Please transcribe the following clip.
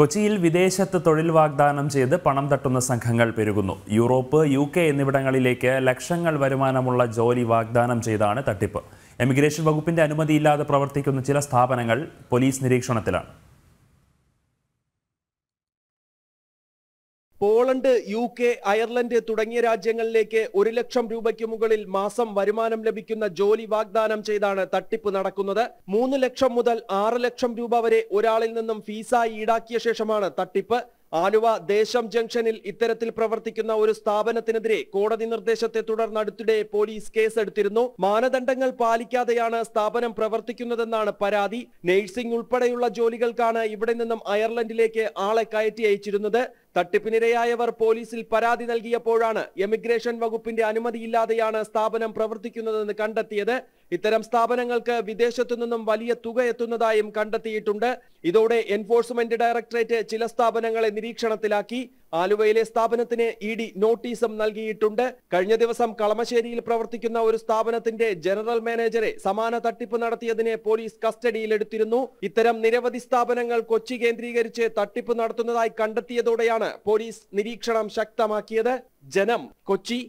കൊച്ചിയിൽ വിദേശത്ത് തൊഴിൽ വാഗ്ദാനം ചെയ്ത് പണം തട്ടുന്ന സംഘങ്ങൾ പെരുകുന്നു യൂറോപ്പ് യു കെ എന്നിവിടങ്ങളിലേക്ക് ലക്ഷങ്ങൾ വരുമാനമുള്ള ജോലി വാഗ്ദാനം ചെയ്താണ് തട്ടിപ്പ് എമിഗ്രേഷൻ വകുപ്പിന്റെ അനുമതിയില്ലാതെ പ്രവർത്തിക്കുന്ന ചില സ്ഥാപനങ്ങൾ പോലീസ് നിരീക്ഷണത്തിലാണ് പോളണ്ട് യു കെ അയർലൻഡ് തുടങ്ങിയ രാജ്യങ്ങളിലേക്ക് ഒരു ലക്ഷം രൂപയ്ക്ക് മുകളിൽ മാസം വരുമാനം ലഭിക്കുന്ന ജോലി വാഗ്ദാനം ചെയ്താണ് തട്ടിപ്പ് നടക്കുന്നത് മൂന്ന് ലക്ഷം മുതൽ ആറ് ലക്ഷം രൂപ വരെ ഒരാളിൽ നിന്നും ഫീസായി ഈടാക്കിയ ശേഷമാണ് തട്ടിപ്പ് ആലുവ ദേശം ജംഗ്ഷനിൽ ഇത്തരത്തിൽ പ്രവർത്തിക്കുന്ന ഒരു സ്ഥാപനത്തിനെതിരെ കോടതി നിർദ്ദേശത്തെ തുടർന്ന് അടുത്തിടെ പോലീസ് കേസെടുത്തിരുന്നു മാനദണ്ഡങ്ങൾ പാലിക്കാതെയാണ് സ്ഥാപനം പ്രവർത്തിക്കുന്നതെന്നാണ് പരാതി നഴ്സിംഗ് ഉൾപ്പെടെയുള്ള ജോലികൾക്കാണ് ഇവിടെ നിന്നും അയർലൻഡിലേക്ക് ആളെ കയറ്റി അയച്ചിരുന്നത് തട്ടിപ്പിനിരയായവർ പോലീസിൽ പരാതി നൽകിയപ്പോഴാണ് എമിഗ്രേഷൻ വകുപ്പിന്റെ അനുമതിയില്ലാതെയാണ് സ്ഥാപനം പ്രവർത്തിക്കുന്നതെന്ന് കണ്ടെത്തിയത് ഇത്തരം സ്ഥാപനങ്ങൾക്ക് വിദേശത്തു നിന്നും വലിയ തുക എത്തുന്നതായും കണ്ടെത്തിയിട്ടുണ്ട് ഇതോടെ എൻഫോഴ്സ്മെന്റ് ഡയറക്ടറേറ്റ് ചില സ്ഥാപനങ്ങളെ നിരീക്ഷണത്തിലാക്കി ആലുവയിലെ സ്ഥാപനത്തിന് ഇ ഡി നോട്ടീസും നൽകിയിട്ടുണ്ട് കഴിഞ്ഞ ദിവസം കളമശ്ശേരിയിൽ പ്രവർത്തിക്കുന്ന ഒരു സ്ഥാപനത്തിന്റെ ജനറൽ മാനേജറെ സമാന തട്ടിപ്പ് നടത്തിയതിനെ പോലീസ് കസ്റ്റഡിയിലെടുത്തിരുന്നു ഇത്തരം നിരവധി സ്ഥാപനങ്ങൾ കൊച്ചി കേന്ദ്രീകരിച്ച് തട്ടിപ്പ് നടത്തുന്നതായി കണ്ടെത്തിയതോടെയാണ് പോലീസ് നിരീക്ഷണം ശക്തമാക്കിയത് ജനം കൊച്ചി